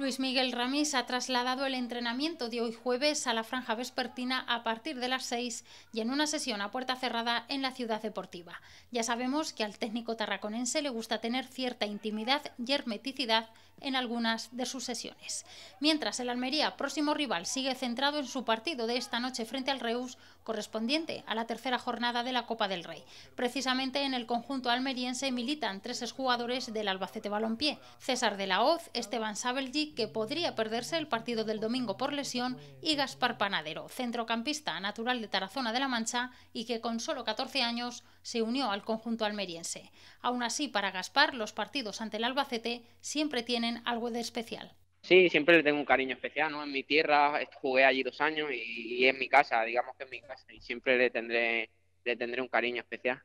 Luis Miguel Ramis ha trasladado el entrenamiento de hoy jueves a la franja vespertina a partir de las 6 y en una sesión a puerta cerrada en la ciudad deportiva. Ya sabemos que al técnico tarraconense le gusta tener cierta intimidad y hermeticidad en algunas de sus sesiones. Mientras el Almería, próximo rival, sigue centrado en su partido de esta noche frente al Reus, correspondiente a la tercera jornada de la Copa del Rey. Precisamente en el conjunto almeriense militan tres exjugadores del Albacete Balompié, César de la Hoz, Esteban Sabelji que podría perderse el partido del domingo por lesión, y Gaspar Panadero, centrocampista natural de Tarazona de la Mancha y que con solo 14 años se unió al conjunto almeriense. Aún así, para Gaspar, los partidos ante el Albacete siempre tienen algo de especial. Sí, siempre le tengo un cariño especial, ¿no? En mi tierra jugué allí dos años y, en mi casa, digamos que es mi casa, y siempre tendré, le tendré un cariño especial.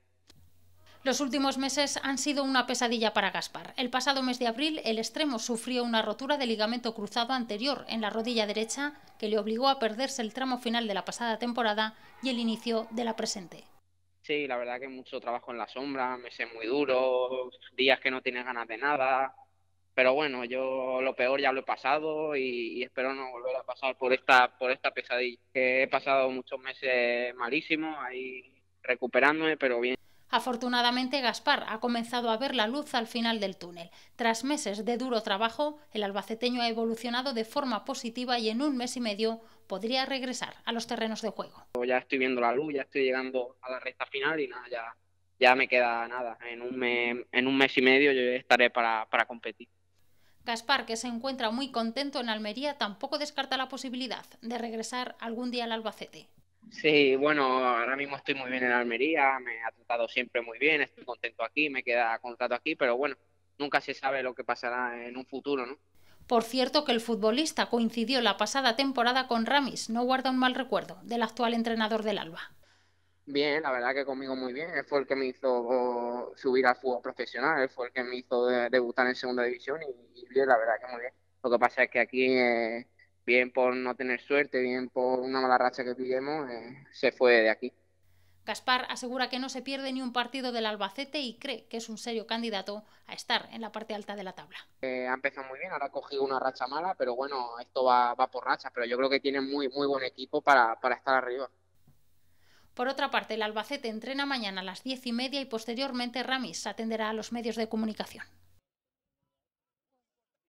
Los últimos meses han sido una pesadilla para Gaspar. El pasado mes de abril, el extremo sufrió una rotura de ligamento cruzado anterior en la rodilla derecha que le obligó a perderse el tramo final de la pasada temporada y el inicio de la presente. Sí, la verdad que mucho trabajo en la sombra, meses muy duros, días que no tienes ganas de nada. Pero bueno, yo lo peor ya lo he pasado y, espero no volver a pasar por esta, por esta pesadilla. he pasado muchos meses malísimos ahí recuperándome, pero bien. Afortunadamente, Gaspar ha comenzado a ver la luz al final del túnel. Tras meses de duro trabajo, el albaceteño ha evolucionado de forma positiva y en un mes y medio podría regresar a los terrenos de juego. Pues ya estoy viendo la luz, ya estoy llegando a la recta final y nada, ya, ya me queda nada. En un, mes, y medio yo estaré para competir. Gaspar, que se encuentra muy contento en Almería, tampoco descarta la posibilidad de regresar algún día al Albacete. Sí, bueno, ahora mismo estoy muy bien en Almería, me ha tratado siempre muy bien, estoy contento aquí, me queda contrato aquí, pero bueno, nunca se sabe lo que pasará en un futuro, ¿no? Por cierto que el futbolista coincidió la pasada temporada con Ramis, no guarda un mal recuerdo del actual entrenador del Alba. Bien, la verdad que conmigo muy bien, fue el que me hizo subir al fútbol profesional, fue el que me hizo debutar en segunda división y, la verdad que muy bien. Lo que pasa es que aquí eh, bien por no tener suerte, bien por una mala racha que pillemos, eh, se fue de aquí. Gaspar asegura que no se pierde ni un partido del Albacete y cree que es un serio candidato a estar en la parte alta de la tabla. Eh, ha empezado muy bien, ahora ha cogido una racha mala, pero bueno, esto va, por rachas, pero yo creo que tiene muy, muy buen equipo para, para estar arriba. Por otra parte, el Albacete entrena mañana a las diez y media y posteriormente Ramis atenderá a los medios de comunicación.